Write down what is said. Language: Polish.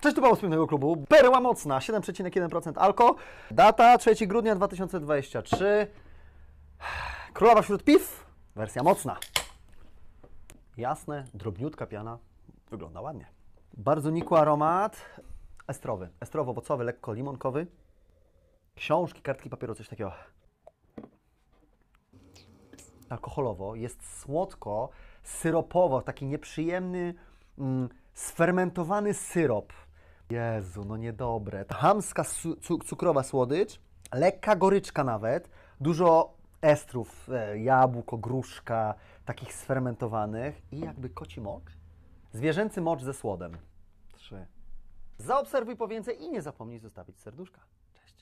Cześć, tu Paweł z Klubu. Perła mocna, 7,1% alko. Data 3 grudnia 2023. Królowa wśród piw, wersja mocna. Jasne, drobniutka piana, wygląda ładnie. Bardzo nikły aromat, estrowy, estrowo-owocowy, lekko limonkowy. Książki, kartki papieru, coś takiego. Alkoholowo, jest słodko, syropowo, taki nieprzyjemny, mm, sfermentowany syrop. Jezu, no niedobre. Hamska cukrowa słodycz, lekka goryczka nawet, dużo estrów, e, jabłko, gruszka, takich sfermentowanych i jakby koci mocz. Zwierzęcy mocz ze słodem. Trzy. Zaobserwuj po więcej i nie zapomnij zostawić serduszka. Cześć.